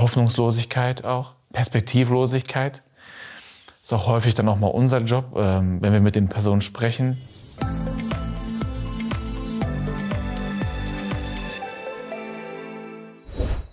Hoffnungslosigkeit auch, Perspektivlosigkeit. Ist auch häufig dann nochmal unser Job, ähm, wenn wir mit den Personen sprechen.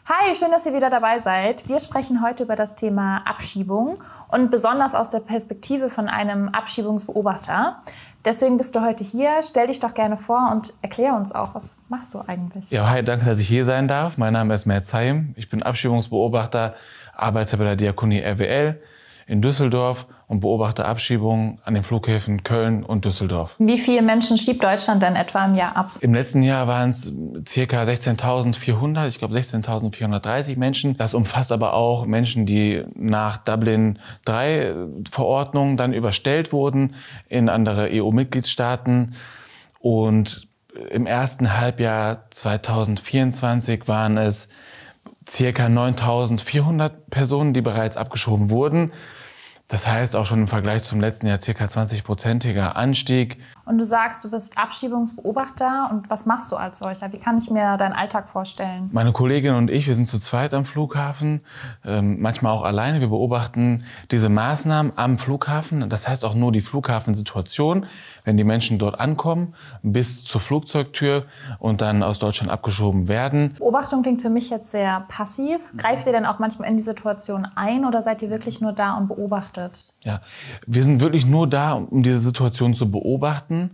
Hi, schön, dass ihr wieder dabei seid. Wir sprechen heute über das Thema Abschiebung und besonders aus der Perspektive von einem Abschiebungsbeobachter. Deswegen bist du heute hier. Stell dich doch gerne vor und erklär uns auch, was machst du eigentlich? Ja, hi, danke, dass ich hier sein darf. Mein Name ist Merz Haim. Ich bin Abschiebungsbeobachter, arbeite bei der Diakonie RWL in Düsseldorf und beobachte Abschiebungen an den Flughäfen Köln und Düsseldorf. Wie viele Menschen schiebt Deutschland denn etwa im Jahr ab? Im letzten Jahr waren es circa 16.400, ich glaube 16.430 Menschen. Das umfasst aber auch Menschen, die nach Dublin 3 äh, Verordnung dann überstellt wurden in andere EU-Mitgliedstaaten und im ersten Halbjahr 2024 waren es circa 9400 Personen, die bereits abgeschoben wurden. Das heißt auch schon im Vergleich zum letzten Jahr circa 20-prozentiger Anstieg. Und du sagst, du bist Abschiebungsbeobachter und was machst du als solcher? Wie kann ich mir deinen Alltag vorstellen? Meine Kollegin und ich, wir sind zu zweit am Flughafen, ähm, manchmal auch alleine. Wir beobachten diese Maßnahmen am Flughafen. Das heißt auch nur die Flughafensituation, wenn die Menschen dort ankommen, bis zur Flugzeugtür und dann aus Deutschland abgeschoben werden. Beobachtung klingt für mich jetzt sehr passiv. Greift ihr denn auch manchmal in die Situation ein oder seid ihr wirklich nur da und beobachtet? beobachtet? Ja, wir sind wirklich nur da, um diese Situation zu beobachten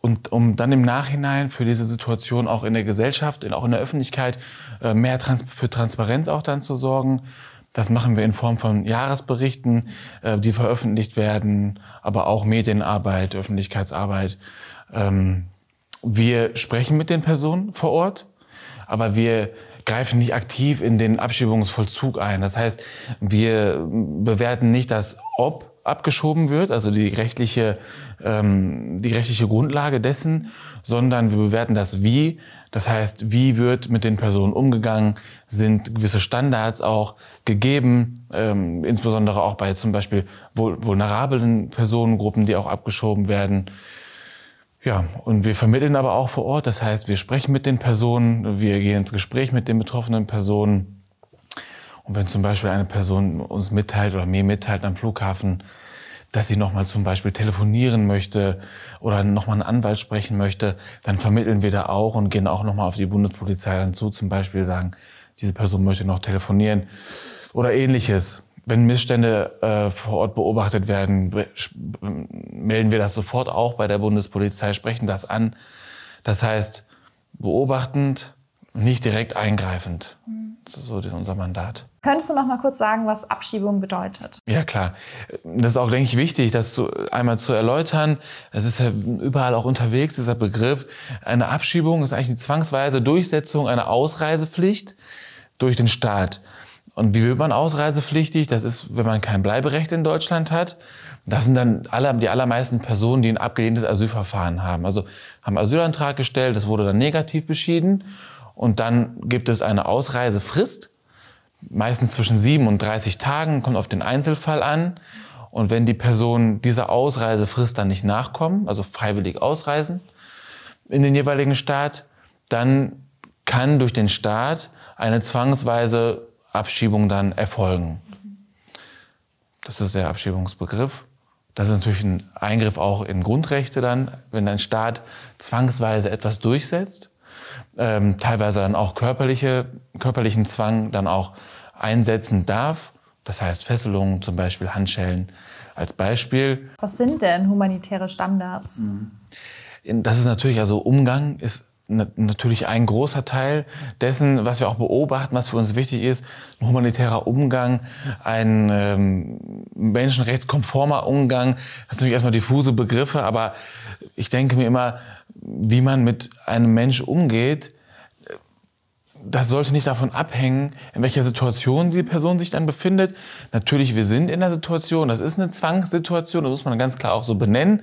und um dann im Nachhinein für diese Situation auch in der Gesellschaft, auch in der Öffentlichkeit äh, mehr für Transparenz auch dann zu sorgen. Das machen wir in Form von Jahresberichten, äh, die veröffentlicht werden, aber auch Medienarbeit, Öffentlichkeitsarbeit. Ähm, wir sprechen mit den Personen vor Ort, aber wir greifen nicht aktiv in den Abschiebungsvollzug ein. Das heißt, wir bewerten nicht das Ob abgeschoben wird, also die rechtliche, ähm, die rechtliche Grundlage dessen, sondern wir bewerten das Wie. Das heißt, wie wird mit den Personen umgegangen? Sind gewisse Standards auch gegeben, ähm, insbesondere auch bei zum Beispiel vulnerablen Personengruppen, die auch abgeschoben werden? Ja, und wir vermitteln aber auch vor Ort. Das heißt, wir sprechen mit den Personen, wir gehen ins Gespräch mit den betroffenen Personen. Und wenn zum Beispiel eine Person uns mitteilt oder mir mitteilt am Flughafen, dass sie nochmal zum Beispiel telefonieren möchte oder nochmal einen Anwalt sprechen möchte, dann vermitteln wir da auch und gehen auch nochmal auf die Bundespolizei dann zu, zum Beispiel sagen, diese Person möchte noch telefonieren oder ähnliches. Wenn Missstände äh, vor Ort beobachtet werden, melden wir das sofort auch bei der Bundespolizei, sprechen das an. Das heißt, beobachtend, nicht direkt eingreifend. Das ist so unser Mandat. Könntest du noch mal kurz sagen, was Abschiebung bedeutet? Ja, klar. Das ist auch, denke ich, wichtig, das zu, einmal zu erläutern. Es ist ja überall auch unterwegs, dieser Begriff. Eine Abschiebung ist eigentlich eine zwangsweise Durchsetzung einer Ausreisepflicht durch den Staat. Und wie wird man ausreisepflichtig? Das ist, wenn man kein Bleiberecht in Deutschland hat. Das sind dann alle, die allermeisten Personen, die ein abgelehntes Asylverfahren haben. Also haben Asylantrag gestellt, das wurde dann negativ beschieden. Und dann gibt es eine Ausreisefrist, meistens zwischen sieben und 30 Tagen, kommt auf den Einzelfall an. Und wenn die Personen dieser Ausreisefrist dann nicht nachkommen, also freiwillig ausreisen in den jeweiligen Staat, dann kann durch den Staat eine zwangsweise Abschiebung dann erfolgen. Das ist der Abschiebungsbegriff. Das ist natürlich ein Eingriff auch in Grundrechte dann, wenn ein Staat zwangsweise etwas durchsetzt, ähm, teilweise dann auch körperliche, körperlichen Zwang dann auch einsetzen darf. Das heißt Fesselungen, zum Beispiel Handschellen als Beispiel. Was sind denn humanitäre Standards? Mhm. Das ist natürlich, also Umgang ist natürlich ein großer Teil dessen, was wir auch beobachten, was für uns wichtig ist, ein humanitärer Umgang, ein ähm, menschenrechtskonformer Umgang. Das sind natürlich erstmal diffuse Begriffe, aber ich denke mir immer, wie man mit einem Mensch umgeht, das sollte nicht davon abhängen, in welcher Situation die Person sich dann befindet. Natürlich, wir sind in der Situation, das ist eine Zwangssituation, das muss man ganz klar auch so benennen.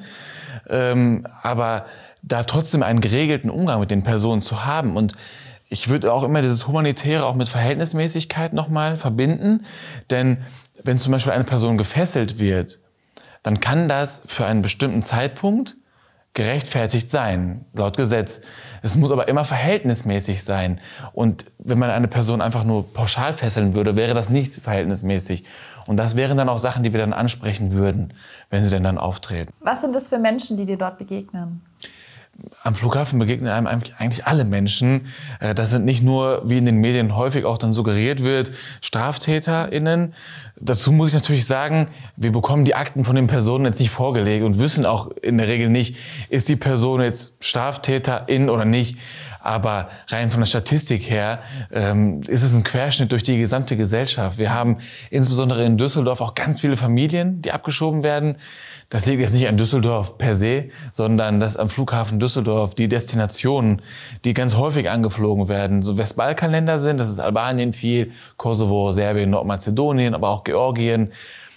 Ähm, aber da trotzdem einen geregelten Umgang mit den Personen zu haben und ich würde auch immer dieses Humanitäre auch mit Verhältnismäßigkeit nochmal verbinden, denn wenn zum Beispiel eine Person gefesselt wird, dann kann das für einen bestimmten Zeitpunkt gerechtfertigt sein, laut Gesetz. Es muss aber immer verhältnismäßig sein. Und wenn man eine Person einfach nur pauschal fesseln würde, wäre das nicht verhältnismäßig. Und das wären dann auch Sachen, die wir dann ansprechen würden, wenn sie denn dann auftreten. Was sind das für Menschen, die dir dort begegnen? am Flughafen begegnen einem eigentlich alle Menschen. Äh, das sind nicht nur, wie in den Medien häufig auch dann suggeriert wird, StraftäterInnen. Dazu muss ich natürlich sagen, wir bekommen die Akten von den Personen jetzt nicht vorgelegt und wissen auch in der Regel nicht, ist die Person jetzt StraftäterIn oder nicht. Aber rein von der Statistik her ähm, ist es ein Querschnitt durch die gesamte Gesellschaft. Wir haben insbesondere in Düsseldorf auch ganz viele Familien, die abgeschoben werden. Das liegt jetzt nicht an Düsseldorf per se, sondern dass am Flughafen Düsseldorf die Destinationen, die ganz häufig angeflogen werden, so Westbalkanländer sind, das ist Albanien viel, Kosovo, Serbien, Nordmazedonien, aber auch Georgien.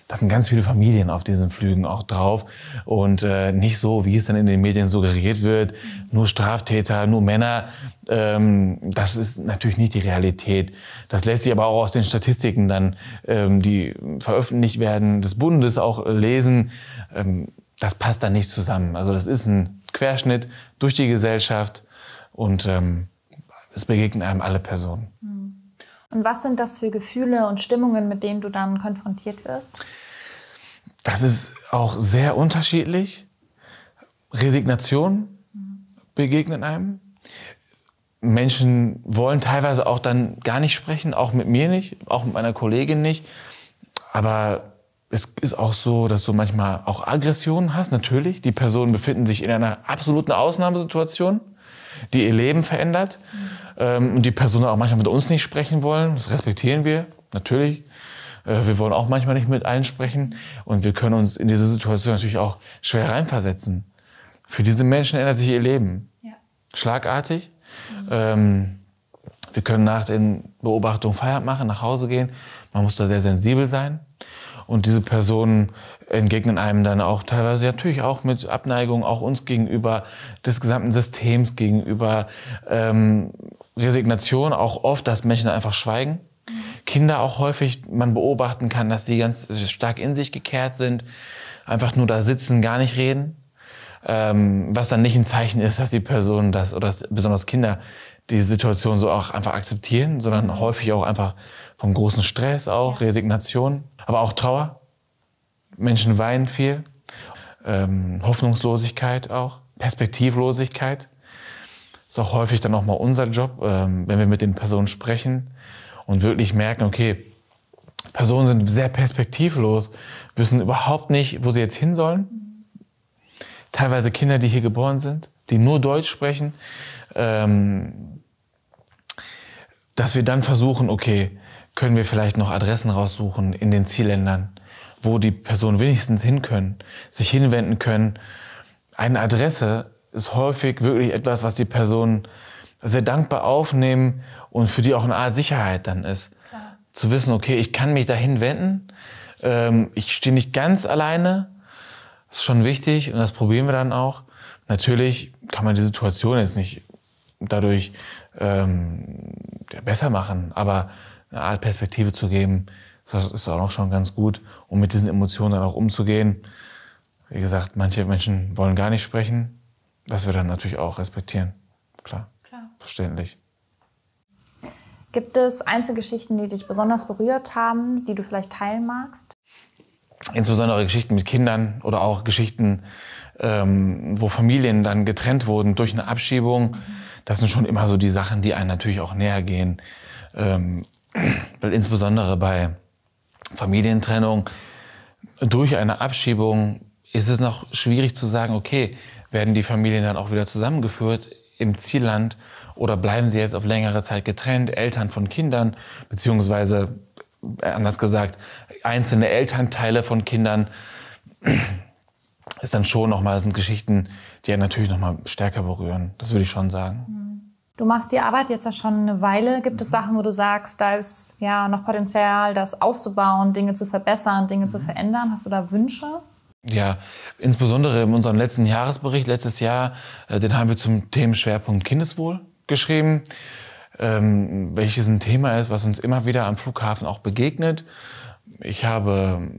Da sind ganz viele Familien auf diesen Flügen auch drauf. Und äh, nicht so, wie es dann in den Medien suggeriert wird, nur Straftäter, nur Männer. Ähm, das ist natürlich nicht die Realität. Das lässt sich aber auch aus den Statistiken dann, ähm, die veröffentlicht werden, des Bundes auch lesen. Ähm, das passt dann nicht zusammen. Also das ist ein Querschnitt durch die Gesellschaft und ähm, es begegnen einem alle Personen. Mhm. Und was sind das für Gefühle und Stimmungen, mit denen du dann konfrontiert wirst? Das ist auch sehr unterschiedlich. Resignation begegnet einem. Menschen wollen teilweise auch dann gar nicht sprechen, auch mit mir nicht, auch mit meiner Kollegin nicht. Aber es ist auch so, dass du manchmal auch Aggressionen hast, natürlich. Die Personen befinden sich in einer absoluten Ausnahmesituation die ihr Leben verändert ähm, und die Personen auch manchmal mit uns nicht sprechen wollen. Das respektieren wir natürlich. Äh, wir wollen auch manchmal nicht mit allen sprechen und wir können uns in diese Situation natürlich auch schwer reinversetzen. Für diese Menschen ändert sich ihr Leben ja. schlagartig. Mhm. wir können nach den Beobachtungen Feierabend machen, nach Hause gehen. Man muss da sehr sensibel sein. Und diese Personen entgegnen einem dann auch teilweise natürlich auch mit Abneigung, auch uns gegenüber, des gesamten Systems gegenüber, ähm, Resignation auch oft, dass Menschen einfach schweigen. Kinder auch häufig, man beobachten kann, dass sie ganz stark in sich gekehrt sind, einfach nur da sitzen, gar nicht reden. Ähm, was dann nicht ein Zeichen ist, dass die Personen das oder dass besonders Kinder die Situation so auch einfach akzeptieren, sondern häufig auch einfach vom großen Stress auch, Resignation, aber auch Trauer. Menschen weinen viel. Ähm, Hoffnungslosigkeit auch, Perspektivlosigkeit. Ist auch häufig dann auch mal unser Job, ähm, wenn wir mit den Personen sprechen und wirklich merken, okay, Personen sind sehr perspektivlos, wissen überhaupt nicht, wo sie jetzt hin sollen. Teilweise Kinder, die hier geboren sind, die nur Deutsch sprechen, ähm, dass wir dann versuchen, okay, können wir vielleicht noch Adressen raussuchen in den Zielländern, wo die Personen wenigstens hin können, sich hinwenden können. Eine Adresse ist häufig wirklich etwas, was die Personen sehr dankbar aufnehmen und für die auch eine Art Sicherheit dann ist. Klar. Zu wissen, okay, ich kann mich dahin wenden, ähm, ich stehe nicht ganz alleine, das ist schon wichtig und das probieren wir dann auch. Natürlich kann man die Situation jetzt nicht dadurch ähm, besser machen, aber eine Art Perspektive zu geben, das ist auch schon ganz gut, um mit diesen Emotionen dann auch umzugehen. Wie gesagt, manche Menschen wollen gar nicht sprechen, was wir dann natürlich auch respektieren. Klar. Klar. Verständlich. Gibt es Einzelgeschichten, die dich besonders berührt haben, die du vielleicht teilen magst? Insbesondere Geschichten mit Kindern oder auch Geschichten, ähm, wo Familien dann getrennt wurden durch eine Abschiebung. Mhm. Das sind schon immer so die Sachen, die einen natürlich auch näher gehen. Ähm, weil insbesondere bei Familientrennung durch eine Abschiebung ist es noch schwierig zu sagen, okay, werden die Familien dann auch wieder zusammengeführt im Zielland oder bleiben sie jetzt auf längere Zeit getrennt, Eltern von Kindern, beziehungsweise äh, anders gesagt, einzelne Elternteile von Kindern, ist dann schon nochmal, sind Geschichten, die ja natürlich nochmal stärker berühren. Das würde ich schon sagen. Hm. Du machst die Arbeit jetzt ja schon eine Weile. Gibt es mhm. Sachen, wo du sagst, da ist ja noch Potenzial, das auszubauen, Dinge zu verbessern, Dinge mhm. zu verändern? Hast du da Wünsche? Ja, insbesondere in unserem letzten Jahresbericht, letztes Jahr, äh, den haben wir zum Themenschwerpunkt Kindeswohl geschrieben, ähm, welches ein Thema ist, was uns immer wieder am Flughafen auch begegnet. Ich habe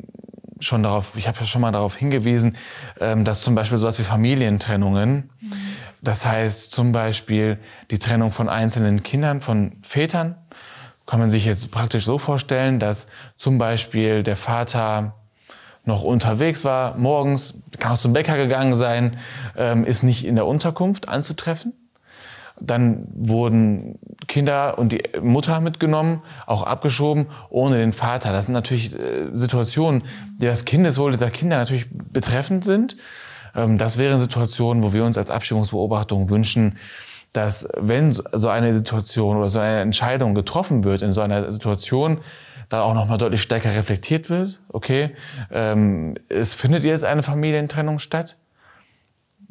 schon darauf, ich habe ja schon mal darauf hingewiesen, ähm, dass zum Beispiel sowas wie Familientrennungen, mhm. das heißt zum Beispiel die Trennung von einzelnen Kindern, von Vätern, kann man sich jetzt praktisch so vorstellen, dass zum Beispiel der Vater noch unterwegs war, morgens, kann auch zum Bäcker gegangen sein, ähm, ist nicht in der Unterkunft anzutreffen dann wurden Kinder und die Mutter mitgenommen, auch abgeschoben, ohne den Vater. Das sind natürlich äh, Situationen, die das Kindeswohl dieser Kinder natürlich betreffend sind. Ähm, das wären Situationen, wo wir uns als Abschiebungsbeobachtung wünschen, dass wenn so eine Situation oder so eine Entscheidung getroffen wird in so einer Situation, dann auch nochmal deutlich stärker reflektiert wird. Okay, ähm, es findet jetzt eine Familientrennung statt.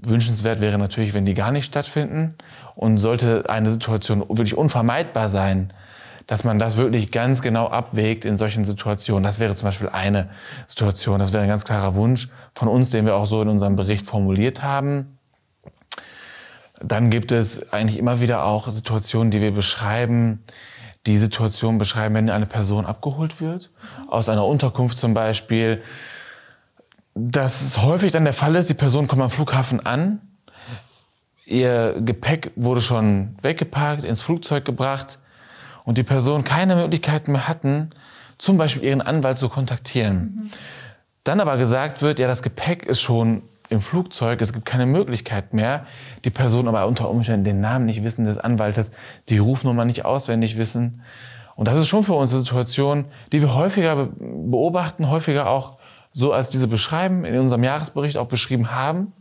Wünschenswert wäre natürlich, wenn die gar nicht stattfinden. Und sollte eine Situation wirklich unvermeidbar sein, dass man das wirklich ganz genau abwägt in solchen Situationen. Das wäre zum Beispiel eine Situation. Das wäre ein ganz klarer Wunsch von uns, den wir auch so in unserem Bericht formuliert haben. Dann gibt es eigentlich immer wieder auch Situationen, die wir beschreiben, die Situation beschreiben, wenn eine Person abgeholt wird, aus einer Unterkunft zum Beispiel, dass es häufig dann der Fall ist, die Person kommt am Flughafen an, ihr Gepäck wurde schon weggeparkt, ins Flugzeug gebracht und die Person keine Möglichkeiten mehr hatten, zum Beispiel ihren Anwalt zu kontaktieren. Mhm. Dann aber gesagt wird, ja, das Gepäck ist schon im Flugzeug, es gibt keine Möglichkeit mehr. Die Person aber unter Umständen den Namen nicht wissen des Anwaltes, die Rufnummer nicht auswendig wissen. Und das ist schon für uns eine Situation, die wir häufiger beobachten, häufiger auch so als diese beschreiben, in unserem Jahresbericht auch beschrieben haben.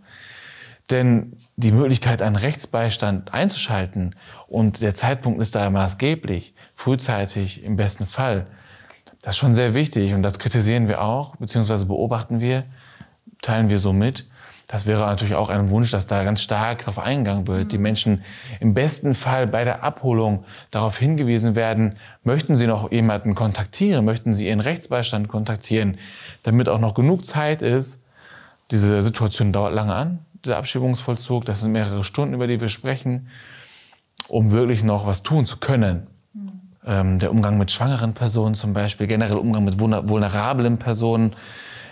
Denn die Möglichkeit, einen Rechtsbeistand einzuschalten und der Zeitpunkt ist da maßgeblich, frühzeitig im besten Fall, das ist schon sehr wichtig und das kritisieren wir auch, beziehungsweise beobachten wir, teilen wir so mit das wäre natürlich auch ein Wunsch, dass da ganz stark darauf eingegangen wird. Die mhm. Menschen im besten Fall bei der Abholung darauf hingewiesen werden, möchten sie noch jemanden kontaktieren, möchten sie ihren Rechtsbeistand kontaktieren, damit auch noch genug Zeit ist. Diese Situation dauert lange an, dieser Abschiebungsvollzug, das sind mehrere Stunden, über die wir sprechen, um wirklich noch was tun zu können. Mhm. Ähm, der Umgang mit schwangeren Personen zum Beispiel, generell Umgang mit vulnerablen Personen,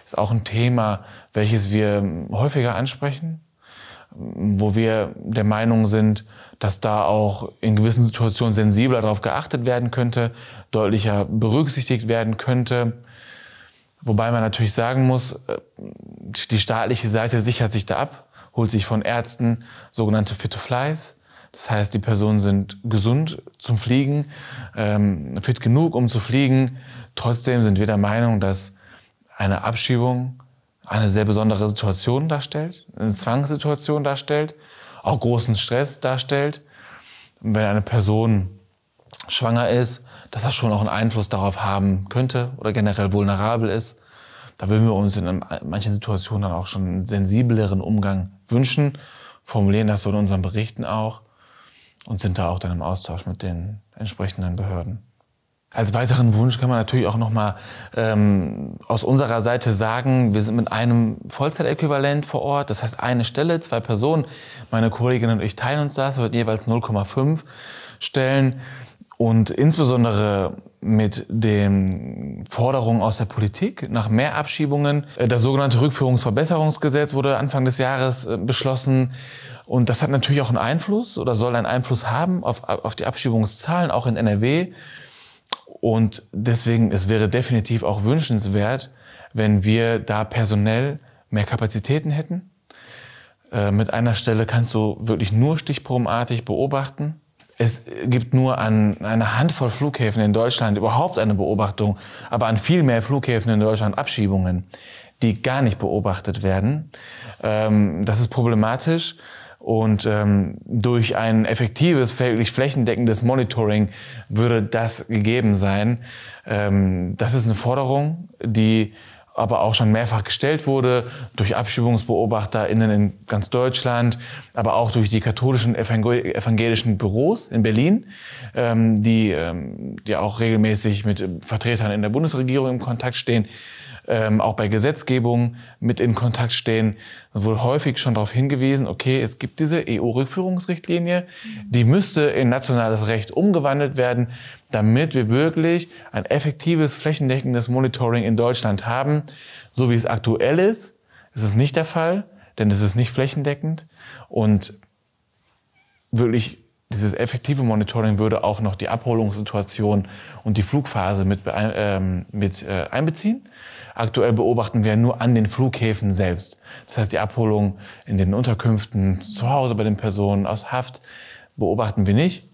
ist auch ein Thema, welches wir häufiger ansprechen, wo wir der Meinung sind, dass da auch in gewissen Situationen sensibler darauf geachtet werden könnte, deutlicher berücksichtigt werden könnte. Wobei man natürlich sagen muss, äh, die staatliche Seite sichert sich da ab, holt sich von Ärzten sogenannte Fit to Flies. Das heißt, die Personen sind gesund zum Fliegen, ähm, fit genug, um zu fliegen. Trotzdem sind wir der Meinung, dass eine Abschiebung eine sehr besondere Situation darstellt, eine Zwangssituation darstellt, auch großen Stress darstellt. Und wenn eine Person schwanger ist, dass das schon auch einen Einfluss darauf haben könnte oder generell vulnerabel ist. Da würden wir uns in manchen Situationen dann auch schon einen sensibleren Umgang wünschen, formulieren das so in unseren Berichten auch und sind da auch dann im Austausch mit den entsprechenden Behörden. Als weiteren Wunsch kann man natürlich auch nochmal ähm, aus unserer Seite sagen, wir sind mit einem Vollzeitäquivalent vor Ort, das heißt eine Stelle, zwei Personen. Meine Kollegin und ich teilen uns das, wird jeweils 0,5 Stellen. Und insbesondere mit den Forderungen aus der Politik nach mehr Abschiebungen. Äh, das sogenannte Rückführungsverbesserungsgesetz wurde Anfang des Jahres äh, beschlossen. Und das hat natürlich auch einen Einfluss oder soll einen Einfluss haben auf, auf die Abschiebungszahlen, auch in NRW. Und deswegen, es wäre definitiv auch wünschenswert, wenn wir da personell mehr Kapazitäten hätten. Äh, mit einer Stelle kannst du wirklich nur stichprobenartig beobachten. Es gibt nur an einer Handvoll Flughäfen in Deutschland überhaupt eine Beobachtung, aber an viel mehr Flughäfen in Deutschland Abschiebungen, die gar nicht beobachtet werden. Ähm, das ist problematisch, und ähm, durch ein effektives, wirklich flächendeckendes Monitoring würde das gegeben sein. Ähm, das ist eine Forderung, die aber auch schon mehrfach gestellt wurde durch AbschiebungsbeobachterInnen in ganz Deutschland, aber auch durch die katholischen evangelischen Büros in Berlin, ähm, die ähm, ja auch regelmäßig mit Vertretern in der Bundesregierung im Kontakt stehen ähm, auch bei Gesetzgebung mit in Kontakt stehen, wohl häufig schon darauf hingewiesen, okay, es gibt diese EU-Rückführungsrichtlinie, mhm. die müsste in nationales Recht umgewandelt werden, damit wir wirklich ein effektives, flächendeckendes Monitoring in Deutschland haben. So wie es aktuell ist, ist es nicht der Fall, denn es ist nicht flächendeckend und wirklich dieses effektive Monitoring würde auch noch die Abholungssituation und die Flugphase mit, ähm, mit äh, einbeziehen. Aktuell beobachten wir nur an den Flughäfen selbst. Das heißt, die Abholung in den Unterkünften, zu Hause bei den Personen, aus Haft beobachten wir nicht.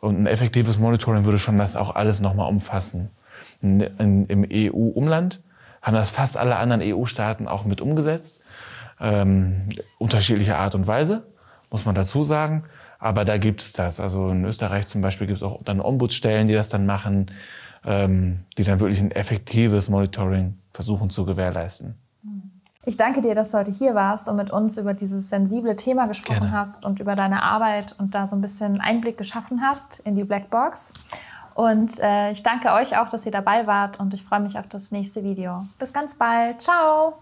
Und ein effektives Monitoring würde schon das auch alles nochmal umfassen. In, in, Im EU-Umland haben das fast alle anderen EU-Staaten auch mit umgesetzt. Ähm, unterschiedliche Art und Weise, muss man dazu sagen. Aber da gibt es das. Also in Österreich zum Beispiel gibt es auch dann Ombudsstellen, die das dann machen. Ähm, die dann wirklich ein effektives Monitoring versuchen zu gewährleisten. Ich danke dir, dass du heute hier warst und mit uns über dieses sensible Thema gesprochen Gerne. hast und über deine Arbeit und da so ein bisschen Einblick geschaffen hast in die Blackbox. Und äh, ich danke euch auch, dass ihr dabei wart und ich freue mich auf das nächste Video. Bis ganz bald. Ciao.